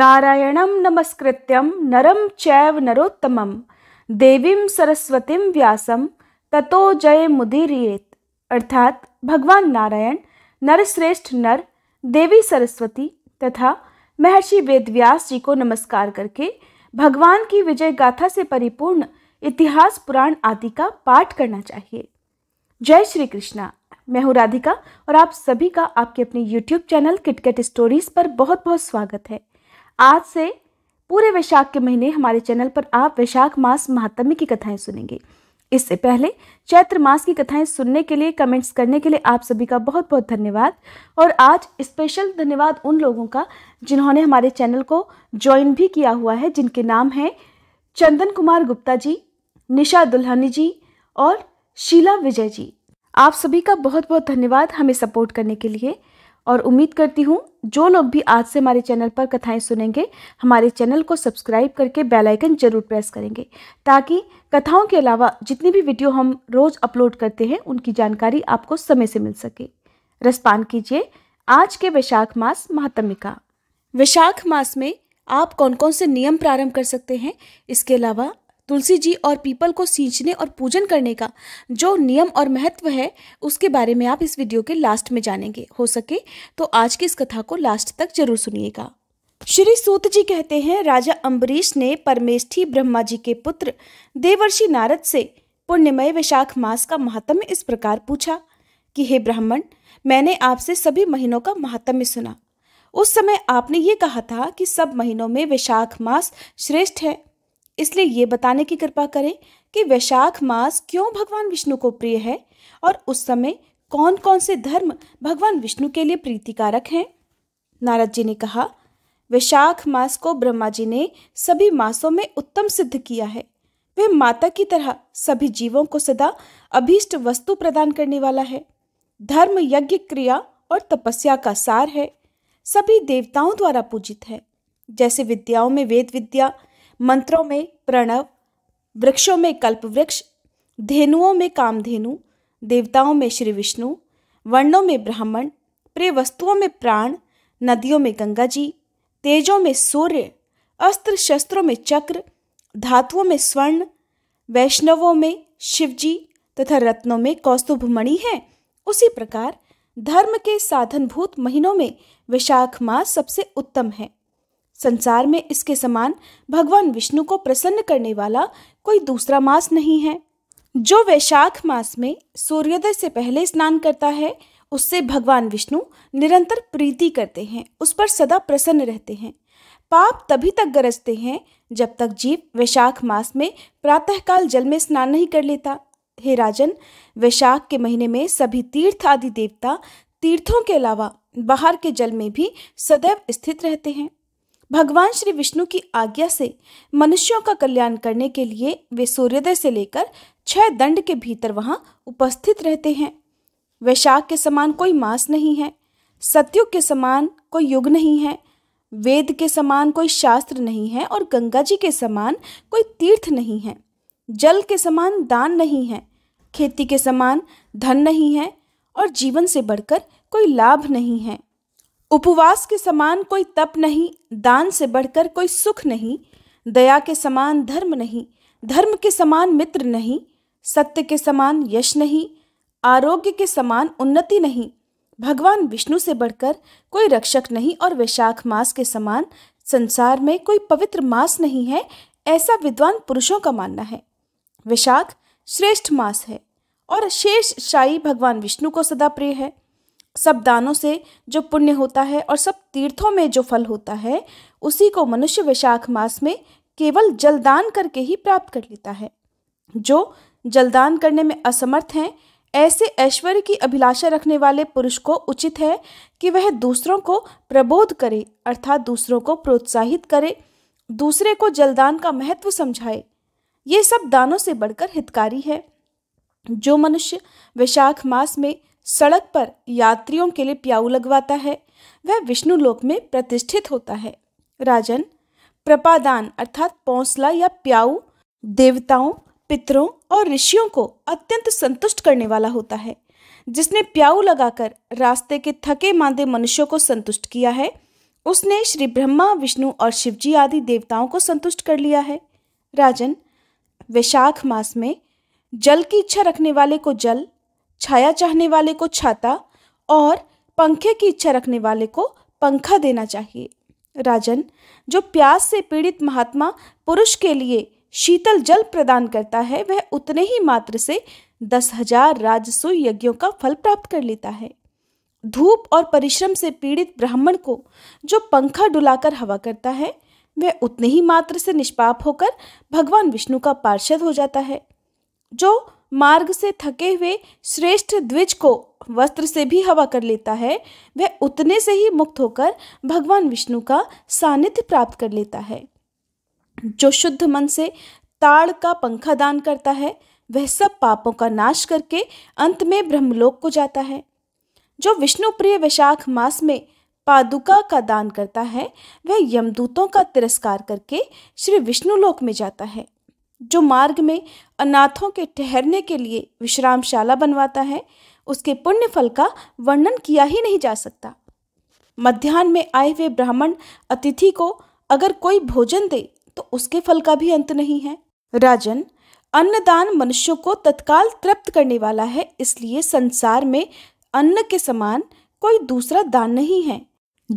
नारायण नमस्कृत नरम चैव नरोत्तम देवी सरस्वती व्यास ततो जय मुदीरिएत अर्थात भगवान नारायण नरश्रेष्ठ नर देवी सरस्वती तथा महर्षि वेदव्यास जी को नमस्कार करके भगवान की विजय गाथा से परिपूर्ण इतिहास पुराण आदि का पाठ करना चाहिए जय श्री कृष्णा मैं हूँ राधिका और आप सभी का आपके अपने YouTube चैनल किटकेट स्टोरीज पर बहुत बहुत स्वागत है आज से पूरे वैशाख के महीने हमारे चैनल पर आप वैशाख मास महात्म्य की कथाएं सुनेंगे इससे पहले चैत्र मास की कथाएं सुनने के लिए कमेंट्स करने के लिए आप सभी का बहुत बहुत धन्यवाद और आज स्पेशल धन्यवाद उन लोगों का जिन्होंने हमारे चैनल को ज्वाइन भी किया हुआ है जिनके नाम हैं चंदन कुमार गुप्ता जी निशा दुल्हनी जी और शीला विजय जी आप सभी का बहुत बहुत धन्यवाद हमें सपोर्ट करने के लिए और उम्मीद करती हूँ जो लोग भी आज से हमारे चैनल पर कथाएं सुनेंगे हमारे चैनल को सब्सक्राइब करके बेल आइकन जरूर प्रेस करेंगे ताकि कथाओं के अलावा जितनी भी वीडियो हम रोज़ अपलोड करते हैं उनकी जानकारी आपको समय से मिल सके रसपान कीजिए आज के वैशाख मास महात्मिका वैशाख मास में आप कौन कौन से नियम प्रारंभ कर सकते हैं इसके अलावा तुलसी जी और पीपल को सींचने और पूजन करने का जो नियम और महत्व है उसके बारे में आप इस वीडियो के लास्ट में जानेंगे हो सके तो आज की इस कथा को लास्ट तक जरूर सुनिएगा श्री सूत जी कहते हैं राजा अम्बरीश ने परमेष्ठी ब्रह्मा जी के पुत्र देवर्षि नारद से पुण्यमय वैशाख मास का महात्म्य इस प्रकार पूछा कि हे ब्राह्मण मैंने आपसे सभी महीनों का महात्म्य सुना उस समय आपने ये कहा था कि सब महीनों में वैशाख मास श्रेष्ठ है इसलिए ये बताने की कृपा करें कि वैशाख मास क्यों भगवान विष्णु को प्रिय है और उस समय कौन कौन से धर्म भगवान विष्णु के लिए प्रीतिकारक हैं नारद जी ने कहा वैशाख मास को ब्रह्मा जी ने सभी मासों में उत्तम सिद्ध किया है वह माता की तरह सभी जीवों को सदा अभीष्ट वस्तु प्रदान करने वाला है धर्म यज्ञ क्रिया और तपस्या का सार है सभी देवताओं द्वारा पूजित है जैसे विद्याओं में वेद विद्या मंत्रों में प्रणव वृक्षों में कल्पवृक्ष धेनुओं में कामधेनु देवताओं में श्री विष्णु वर्णों में ब्राह्मण प्रिय वस्तुओं में प्राण नदियों में गंगा जी तेजों में सूर्य अस्त्र शस्त्रों में चक्र धातुओं में स्वर्ण वैष्णवों में शिवजी तथा रत्नों में कौस्तुभमणि है उसी प्रकार धर्म के साधनभूत महीनों में विशाख मास सबसे उत्तम है संसार में इसके समान भगवान विष्णु को प्रसन्न करने वाला कोई दूसरा मास नहीं है जो वैशाख मास में सूर्योदय से पहले स्नान करता है उससे भगवान विष्णु निरंतर प्रीति करते हैं उस पर सदा प्रसन्न रहते हैं पाप तभी तक गरजते हैं जब तक जीव वैशाख मास में प्रातःकाल जल में स्नान नहीं कर लेता हे राजन वैशाख के महीने में सभी तीर्थ आदि देवता तीर्थों के अलावा बाहर के जल में भी सदैव स्थित रहते हैं भगवान श्री विष्णु की आज्ञा से मनुष्यों का कल्याण करने के लिए वे सूर्योदय से लेकर छह दंड के भीतर वहां उपस्थित रहते हैं वैशाख के समान कोई मास नहीं है सत्युग के समान कोई युग नहीं है वेद के समान कोई शास्त्र नहीं है और गंगा जी के समान कोई तीर्थ नहीं है जल के समान दान नहीं है खेती के समान धन नहीं है और जीवन से बढ़कर कोई लाभ नहीं है उपवास के समान कोई तप नहीं दान से बढ़कर कोई सुख नहीं दया के समान धर्म नहीं धर्म के समान मित्र नहीं सत्य के समान यश नहीं आरोग्य के समान उन्नति नहीं भगवान विष्णु से बढ़कर कोई रक्षक नहीं और वैशाख मास के समान संसार में कोई पवित्र मास नहीं है ऐसा विद्वान पुरुषों का मानना है वैशाख श्रेष्ठ मास है और शेष शाही भगवान विष्णु को सदा प्रिय है सब दानों से जो पुण्य होता है और सब तीर्थों में जो फल होता है उसी को मनुष्य वैशाख मास में केवल जलदान करके ही प्राप्त कर लेता है जो जलदान करने में असमर्थ हैं ऐसे ऐश्वर्य की अभिलाषा रखने वाले पुरुष को उचित है कि वह दूसरों को प्रबोध करे अर्थात दूसरों को प्रोत्साहित करे दूसरे को जलदान का महत्व समझाए ये सब दानों से बढ़कर हितकारी है जो मनुष्य वैशाख मास में सड़क पर यात्रियों के लिए प्याऊ लगवाता है वह विष्णु लोक में प्रतिष्ठित होता है राजन प्रपादान अर्थात पौसला या प्याऊ देवताओं पितरों और ऋषियों को अत्यंत संतुष्ट करने वाला होता है जिसने प्याऊ लगाकर रास्ते के थके मांदे मनुष्यों को संतुष्ट किया है उसने श्री ब्रह्मा विष्णु और शिवजी आदि देवताओं को संतुष्ट कर लिया है राजन वैशाख मास में जल की इच्छा रखने वाले को जल छाया चाहने वाले को छाता और पंखे की इच्छा रखने वाले को पंखा देना चाहिए राजन जो प्यास से पीड़ित महात्मा पुरुष के लिए शीतल जल प्रदान करता है वह उतने ही मात्र से दस हजार राजस्व यज्ञों का फल प्राप्त कर लेता है धूप और परिश्रम से पीड़ित ब्राह्मण को जो पंखा डुलाकर हवा करता है वह उतने ही मात्र से निष्पाप होकर भगवान विष्णु का पार्षद हो जाता है जो मार्ग से थके हुए श्रेष्ठ द्विज को वस्त्र से भी हवा कर लेता है वह उतने से ही मुक्त होकर भगवान विष्णु का सानिध्य प्राप्त कर लेता है जो शुद्ध मन से ताड़ का पंखा दान करता है वह सब पापों का नाश करके अंत में ब्रह्मलोक को जाता है जो विष्णु प्रिय वैशाख मास में पादुका का दान करता है वह यमदूतों का तिरस्कार करके श्री विष्णुलोक में जाता है जो मार्ग में अनाथों के ठहरने के लिए विश्रामशाला बनवाता है उसके पुण्य फल का वर्णन किया ही नहीं जा सकता मध्यान्ह में आए हुए ब्राह्मण अतिथि को अगर कोई भोजन दे तो उसके फल का भी अंत नहीं है राजन अन्नदान मनुष्यों को तत्काल तृप्त करने वाला है इसलिए संसार में अन्न के समान कोई दूसरा दान नहीं है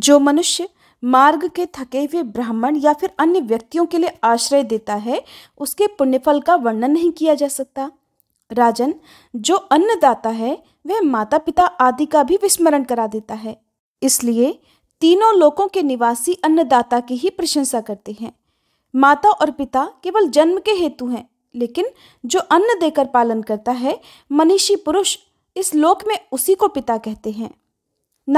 जो मनुष्य मार्ग के थके हुए ब्राह्मण या फिर अन्य व्यक्तियों के लिए आश्रय देता है उसके पुण्यफल का वर्णन नहीं किया जा सकता राजन जो अन्नदाता है वह माता पिता आदि का भी विस्मरण करा देता है इसलिए तीनों लोकों के निवासी अन्नदाता की ही प्रशंसा करते हैं माता और पिता केवल जन्म के हेतु हैं लेकिन जो अन्न देकर पालन करता है मनीषी पुरुष इस लोक में उसी को पिता कहते हैं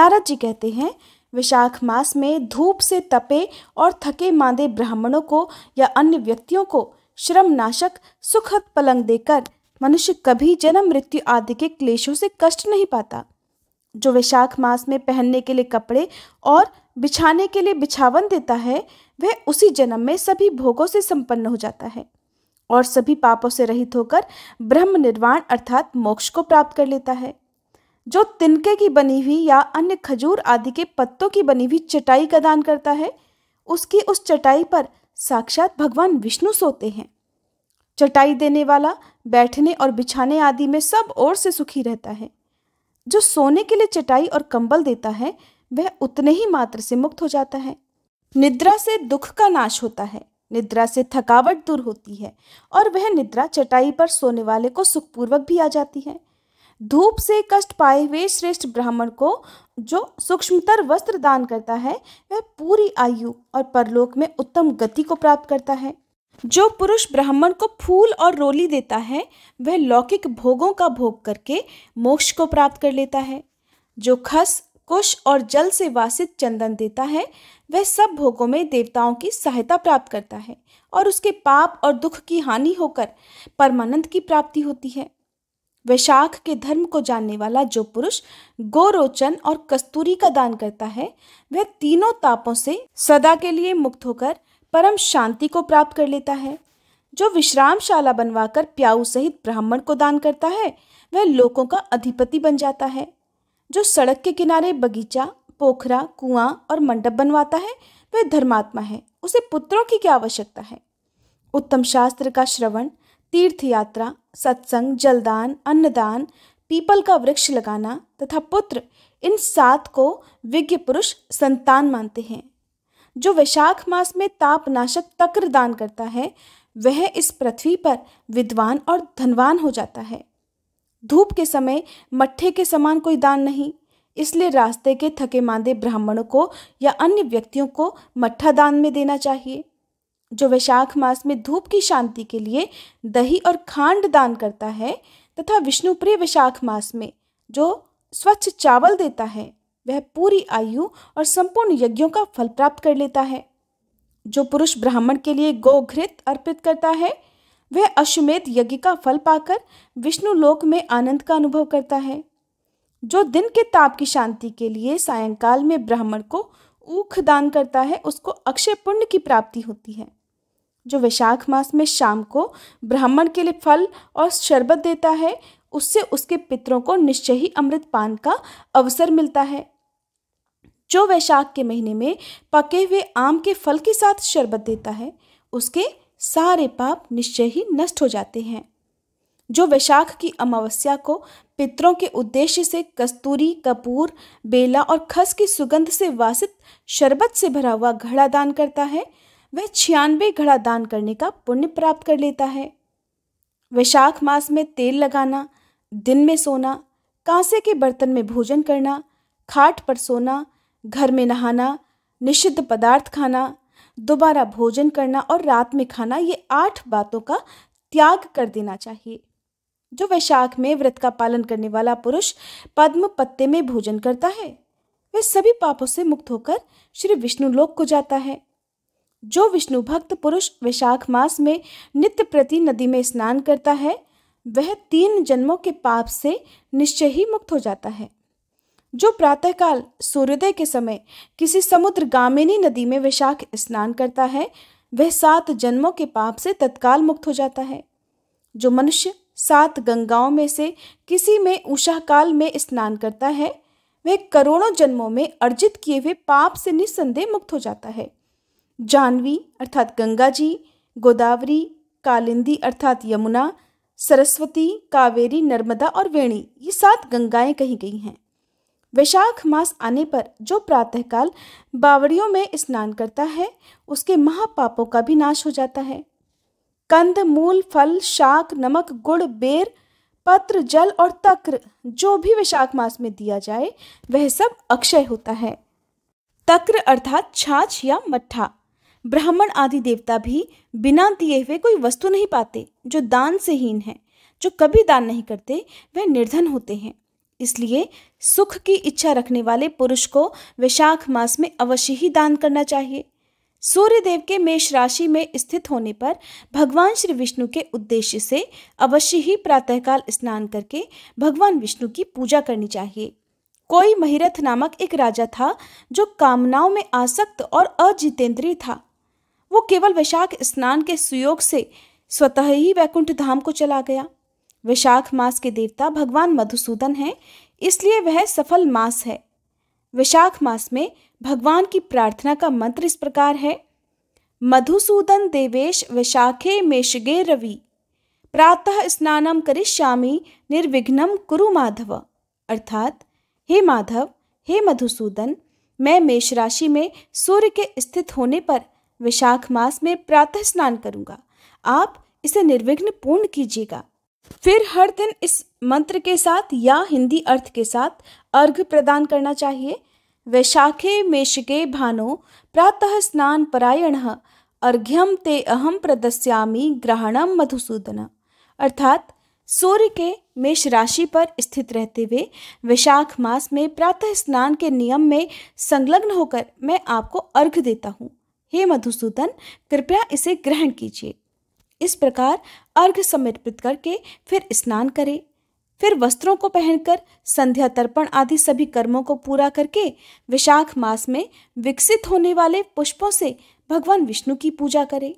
नारद जी कहते हैं विशाख मास में धूप से तपे और थके मांदे ब्राह्मणों को या अन्य व्यक्तियों को श्रमनाशक सुखद पलंग देकर मनुष्य कभी जन्म मृत्यु आदि के क्लेशों से कष्ट नहीं पाता जो वैशाख मास में पहनने के लिए कपड़े और बिछाने के लिए बिछावन देता है वह उसी जन्म में सभी भोगों से संपन्न हो जाता है और सभी पापों से रहित होकर ब्रह्म निर्वाण अर्थात मोक्ष को प्राप्त कर लेता है जो तिनके की बनी हुई या अन्य खजूर आदि के पत्तों की बनी हुई चटाई का दान करता है उसकी उस चटाई पर साक्षात भगवान विष्णु सोते हैं चटाई देने वाला बैठने और बिछाने आदि में सब ओर से सुखी रहता है जो सोने के लिए चटाई और कंबल देता है वह उतने ही मात्र से मुक्त हो जाता है निद्रा से दुख का नाश होता है निद्रा से थकावट दूर होती है और वह निद्रा चटाई पर सोने वाले को सुखपूर्वक भी आ जाती है धूप से कष्ट पाए हुए श्रेष्ठ ब्राह्मण को जो सूक्ष्मतर वस्त्र दान करता है वह पूरी आयु और परलोक में उत्तम गति को प्राप्त करता है जो पुरुष ब्राह्मण को फूल और रोली देता है वह लौकिक भोगों का भोग करके मोक्ष को प्राप्त कर लेता है जो खस कुश और जल से वासित चंदन देता है वह सब भोगों में देवताओं की सहायता प्राप्त करता है और उसके पाप और दुख की हानि होकर परमानंद की प्राप्ति होती है वैशाख के धर्म को जानने वाला जो पुरुष गोरोचन और कस्तूरी का दान करता है वह तीनों तापों से सदा के लिए मुक्त होकर परम शांति को प्राप्त कर लेता है जो विश्रामशाला बनवाकर प्याऊ सहित ब्राह्मण को दान करता है वह लोगों का अधिपति बन जाता है जो सड़क के किनारे बगीचा पोखरा कुआं और मंडप बनवाता है वह धर्मात्मा है उसे पुत्रों की क्या आवश्यकता है उत्तम शास्त्र का श्रवण तीर्थ यात्रा सत्संग जलदान अन्नदान पीपल का वृक्ष लगाना तथा पुत्र इन सात को विज्ञ पुरुष संतान मानते हैं जो वैशाख मास में तापनाशक तक्र दान करता है वह इस पृथ्वी पर विद्वान और धनवान हो जाता है धूप के समय मट्ठे के समान कोई दान नहीं इसलिए रास्ते के थके मांदे ब्राह्मणों को या अन्य व्यक्तियों को मट्ठा दान में देना चाहिए जो वैशाख मास में धूप की शांति के लिए दही और खांड दान करता है तथा विष्णुप्रिय वैशाख मास में जो स्वच्छ चावल देता है वह पूरी आयु और संपूर्ण यज्ञों का फल प्राप्त कर लेता है जो पुरुष ब्राह्मण के लिए गोघृत अर्पित करता है वह अश्वमेध यज्ञ का फल पाकर विष्णु लोक में आनंद का अनुभव करता है जो दिन के ताप की शांति के लिए सायंकाल में ब्राह्मण को ऊख दान करता है उसको अक्षय पुण्य की प्राप्ति होती है जो वैशाख मास में शाम को ब्राह्मण के लिए फल और शरबत देता है उससे उसके पितरों को निश्चय ही अमृत पान का अवसर मिलता है जो वैशाख के महीने में पके हुए आम के फल के साथ शरबत देता है उसके सारे पाप निश्चय ही नष्ट हो जाते हैं जो वैशाख की अमावस्या को पितरों के उद्देश्य से कस्तूरी कपूर बेला और खस की सुगंध से वासित शरबत से भरा हुआ घड़ा दान करता है वह छियानवे घड़ा दान करने का पुण्य प्राप्त कर लेता है वैशाख मास में तेल लगाना दिन में सोना कांसे के बर्तन में भोजन करना खाट पर सोना घर में नहाना निषिद्ध पदार्थ खाना दोबारा भोजन करना और रात में खाना ये आठ बातों का त्याग कर देना चाहिए जो वैशाख में व्रत का पालन करने वाला पुरुष पद्म पत्ते में भोजन करता है वह सभी पापों से मुक्त होकर श्री विष्णु लोक को जाता है जो विष्णु भक्त पुरुष वैशाख मास में नित्य प्रति नदी में स्नान करता है वह तीन जन्मों के पाप से निश्चय ही मुक्त हो जाता है जो प्रातःकाल सूर्योदय के समय किसी समुद्र गामिनी नदी में वैशाख स्नान करता है वह सात जन्मों के पाप से तत्काल मुक्त हो जाता है जो मनुष्य सात गंगाओं में से किसी में उषा काल में स्नान करता है वह करोड़ों जन्मों में अर्जित किए हुए पाप से निस्संदेह मुक्त हो जाता है जानवी अर्थात गंगा जी गोदावरी कालिंदी अर्थात यमुना सरस्वती कावेरी नर्मदा और वेणी ये सात गंगाएं कही गई हैं वैशाख मास आने पर जो प्रातःकाल बावड़ियों में स्नान करता है उसके महापापों का भी नाश हो जाता है कंद मूल फल शाक नमक गुड़ बेर पत्र जल और तक्र जो भी वैशाख मास में दिया जाए वह सब अक्षय होता है तक्र अर्थात छाछ या मठा ब्राह्मण आदि देवता भी बिना दिए हुए कोई वस्तु नहीं पाते जो दान से हीन है जो कभी दान नहीं करते वह निर्धन होते हैं इसलिए सुख की इच्छा रखने वाले पुरुष को वैशाख मास में अवश्य ही दान करना चाहिए सूर्य देव के मेष राशि में स्थित होने पर भगवान श्री विष्णु के उद्देश्य से अवश्य ही प्रातःकाल स्नान करके भगवान विष्णु की पूजा करनी चाहिए कोई महिरथ नामक एक राजा था जो कामनाओं में आसक्त और अजितेंद्रीय था वो केवल वैशाख स्नान के सुयोग से स्वतः ही वैकुंठ धाम को चला गया वैशाख मास के देवता भगवान मधुसूदन हैं इसलिए वह सफल मास है वैशाख मास में भगवान की प्रार्थना का मंत्र इस प्रकार है मधुसूदन देवेश वैशाखे मेषगे रवि प्रातः स्नानम करिष्यामि निर्विघ्नम कुरु माधव अर्थात हे माधव हे मधुसूदन मैं मेष राशि में सूर्य के स्थित होने पर विशाख मास में प्रातः स्नान करूंगा आप इसे निर्विघ्न पूर्ण कीजिएगा फिर हर दिन इस मंत्र के साथ या हिंदी अर्थ के साथ अर्घ प्रदान करना चाहिए वैशाखे मेषके भानो प्रातः स्नान परायण अर्घ्यम ते अहम प्रदस्यामी ग्रहणम मधुसूदन अर्थात सूर्य के मेष राशि पर स्थित रहते हुए वैशाख मास में प्रातः स्नान के नियम में संलग्न होकर मैं आपको अर्घ देता हूँ हे मधुसूदन कृपया इसे ग्रहण कीजिए इस प्रकार अर्घ समर्पित करके फिर स्नान करें फिर वस्त्रों को पहनकर संध्या तर्पण आदि सभी कर्मों को पूरा करके विशाख मास में विकसित होने वाले पुष्पों से भगवान विष्णु की पूजा करें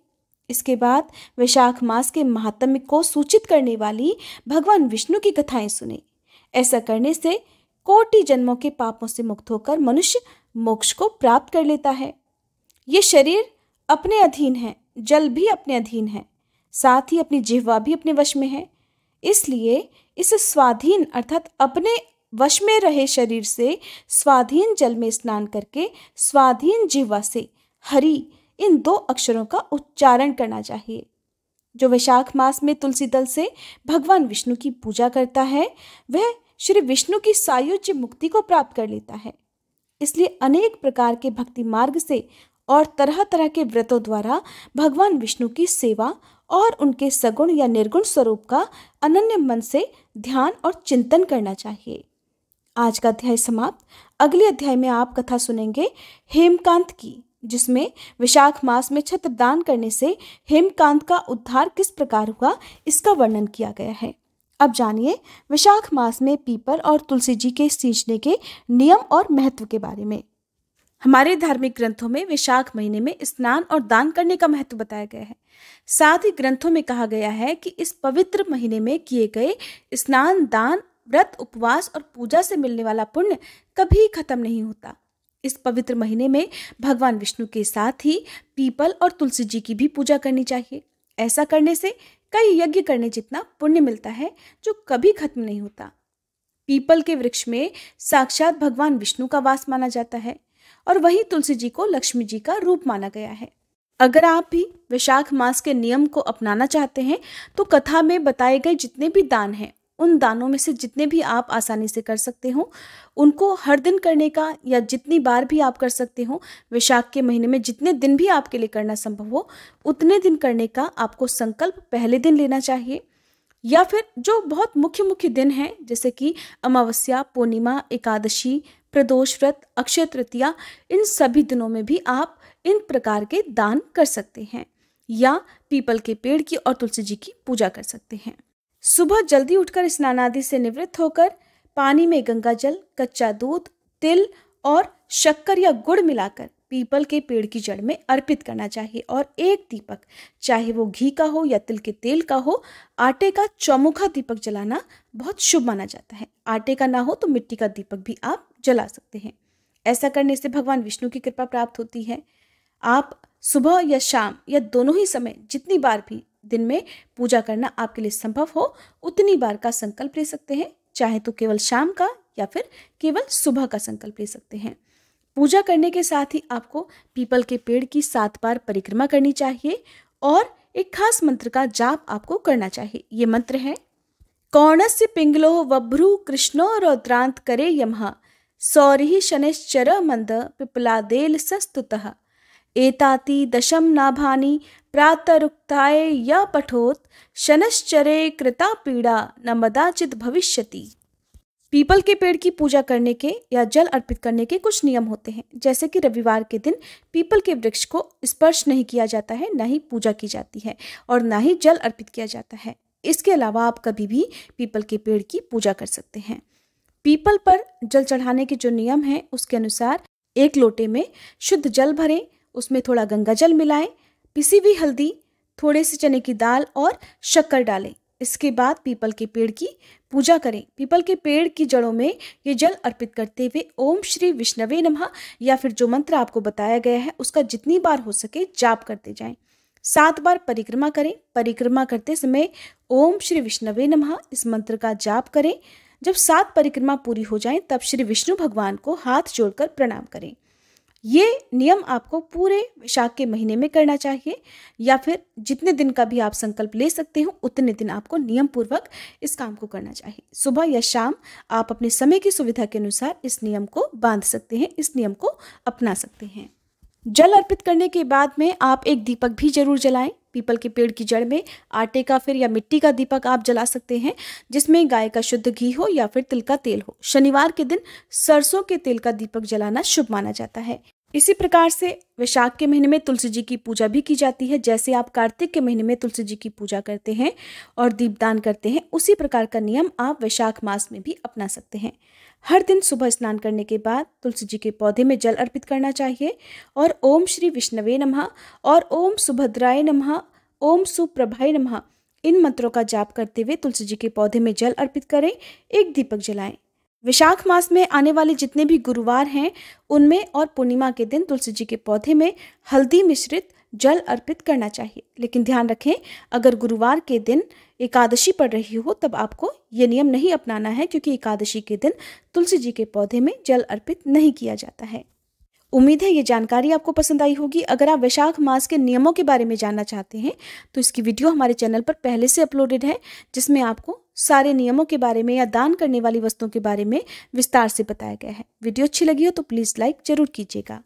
इसके बाद विशाख मास के महात्म्य को सूचित करने वाली भगवान विष्णु की कथाएं सुने ऐसा करने से कोटि जन्मों के पापों से मुक्त होकर मनुष्य मोक्ष को प्राप्त कर लेता है ये शरीर अपने अधीन है जल भी अपने अधीन है साथ ही अपनी जिहवा भी अपने वश में है इसलिए इस स्वाधीन अर्थात अपने वश में रहे शरीर से स्वाधीन जल में स्नान करके स्वाधीन जिह्वा से हरि इन दो अक्षरों का उच्चारण करना चाहिए जो वैशाख मास में तुलसी दल से भगवान विष्णु की पूजा करता है वह श्री विष्णु की सायुज्य मुक्ति को प्राप्त कर लेता है इसलिए अनेक प्रकार के भक्ति मार्ग से और तरह तरह के व्रतों द्वारा भगवान विष्णु की सेवा और उनके सगुण या निर्गुण स्वरूप का अनन्य मन से ध्यान और चिंतन करना चाहिए आज का अध्याय समाप्त अगले अध्याय में आप कथा सुनेंगे हेमकांत की जिसमें विशाख मास में छत्र दान करने से हेमकांत का उद्धार किस प्रकार हुआ इसका वर्णन किया गया है अब जानिए विशाख मास में पीपल और तुलसी जी के सींचने के नियम और महत्व के बारे में हमारे धार्मिक ग्रंथों में विशाख महीने में स्नान और दान करने का महत्व बताया गया है साथ ही ग्रंथों में कहा गया है कि इस पवित्र महीने में किए गए स्नान दान व्रत उपवास और पूजा से मिलने वाला पुण्य कभी खत्म नहीं होता इस पवित्र महीने में भगवान विष्णु के साथ ही पीपल और तुलसी जी की भी पूजा करनी चाहिए ऐसा करने से कई यज्ञ करने जितना पुण्य मिलता है जो कभी खत्म नहीं होता पीपल के वृक्ष में साक्षात भगवान विष्णु का वास माना जाता है और वही तुलसी जी को लक्ष्मी जी का रूप माना गया है अगर आप भी वैशाख मास के नियम को अपनाना चाहते हैं तो कथा में बताए गए जितने भी दान हैं उन दानों में से जितने भी आप आसानी से कर सकते हो उनको हर दिन करने का या जितनी बार भी आप कर सकते हो वैशाख के महीने में जितने दिन भी आपके लिए करना संभव हो उतने दिन करने का आपको संकल्प पहले दिन लेना चाहिए या फिर जो बहुत मुख्य मुख्य दिन हैं जैसे कि अमावस्या पूर्णिमा एकादशी प्रदोष व्रत अक्षय तृतीया इन सभी दिनों में भी आप इन प्रकार के दान कर सकते हैं या पीपल के पेड़ की और तुलसी जी की पूजा कर सकते हैं सुबह जल्दी उठकर स्नान आदि से निवृत्त होकर पानी में गंगा जल कच्चा दूध तिल और शक्कर या गुड़ मिलाकर पीपल के पेड़ की जड़ में अर्पित करना चाहिए और एक दीपक चाहे वो घी का हो या तिल के तेल का हो आटे का चौमुखा दीपक जलाना बहुत शुभ माना जाता है आटे का ना हो तो मिट्टी का दीपक भी आप जला सकते हैं ऐसा करने से भगवान विष्णु की कृपा प्राप्त होती है आप सुबह या शाम या दोनों ही समय जितनी बार भी दिन में पूजा करना आपके लिए संभव हो उतनी बार का संकल्प ले सकते हैं चाहे तो केवल शाम का या फिर केवल सुबह का संकल्प ले सकते हैं पूजा करने के साथ ही आपको पीपल के पेड़ की सात बार परिक्रमा करनी चाहिए और एक खास मंत्र का जाप आपको करना चाहिए ये मंत्र है कौणस्य पिंगलो वभ्रु कृष्णो रौद्रांत करे यम सौरी शनिश्चर मंद पिपलादेल सस्तुतः एताति दशम नाभानी प्रातरुक्ताय य पठोत शनश्चरे कृता पीड़ा न मदाचित भविष्यति पीपल के पेड़ की पूजा करने के या जल अर्पित करने के कुछ नियम होते हैं जैसे कि रविवार के दिन पीपल के वृक्ष को स्पर्श नहीं किया जाता है ना ही पूजा की जाती है और ना ही जल अर्पित किया जाता है इसके अलावा आप कभी भी पीपल के पेड़ की पूजा कर सकते हैं पीपल पर जल चढ़ाने के जो नियम हैं उसके अनुसार एक लोटे में शुद्ध जल भरें उसमें थोड़ा गंगा जल मिलाएं पिसी हुई हल्दी थोड़े से चने की दाल और शक्कर डालें इसके बाद पीपल के पेड़ की पूजा करें पीपल के पेड़ की जड़ों में ये जल अर्पित करते हुए ओम श्री विष्णवे नमः या फिर जो मंत्र आपको बताया गया है उसका जितनी बार हो सके जाप करते जाएं सात बार परिक्रमा करें परिक्रमा करते समय ओम श्री विष्णवे नमः इस मंत्र का जाप करें जब सात परिक्रमा पूरी हो जाए तब श्री विष्णु भगवान को हाथ जोड़कर प्रणाम करें ये नियम आपको पूरे वैशाख के महीने में करना चाहिए या फिर जितने दिन का भी आप संकल्प ले सकते हो उतने दिन आपको नियम पूर्वक इस काम को करना चाहिए सुबह या शाम आप अपने समय की सुविधा के अनुसार इस नियम को बांध सकते हैं इस नियम को अपना सकते हैं जल अर्पित करने के बाद में आप एक दीपक भी जरूर जलाएं पीपल के पेड़ की जड़ में आटे का फिर या मिट्टी का दीपक आप जला सकते हैं जिसमें गाय का शुद्ध घी हो या फिर तिल का तेल हो शनिवार के दिन सरसों के तेल का दीपक जलाना शुभ माना जाता है इसी प्रकार से वैशाख के महीने में तुलसी जी की पूजा भी की जाती है जैसे आप कार्तिक के महीने में तुलसी जी की पूजा करते हैं और दीपदान करते हैं उसी प्रकार का नियम आप वैशाख मास में भी अपना सकते हैं हर दिन सुबह स्नान करने के बाद तुलसी जी के पौधे में जल अर्पित करना चाहिए और ओम श्री विष्णवे नमः और ओम सुभद्राय नमः ओम सुप्रभाय नमः इन मंत्रों का जाप करते हुए तुलसी जी के पौधे में जल अर्पित करें एक दीपक जलाएं विशाख मास में आने वाले जितने भी गुरुवार हैं उनमें और पूर्णिमा के दिन तुलसी जी के पौधे में हल्दी मिश्रित जल अर्पित करना चाहिए लेकिन ध्यान रखें अगर गुरुवार के दिन एकादशी पड़ रही हो तब आपको ये नियम नहीं अपनाना है क्योंकि एकादशी के दिन तुलसी जी के पौधे में जल अर्पित नहीं किया जाता है उम्मीद है ये जानकारी आपको पसंद आई होगी अगर आप वैशाख मास के नियमों के बारे में जानना चाहते हैं तो इसकी वीडियो हमारे चैनल पर पहले से अपलोडेड है जिसमें आपको सारे नियमों के बारे में या दान करने वाली वस्तुओं के बारे में विस्तार से बताया गया है वीडियो अच्छी लगी हो तो प्लीज़ लाइक ज़रूर कीजिएगा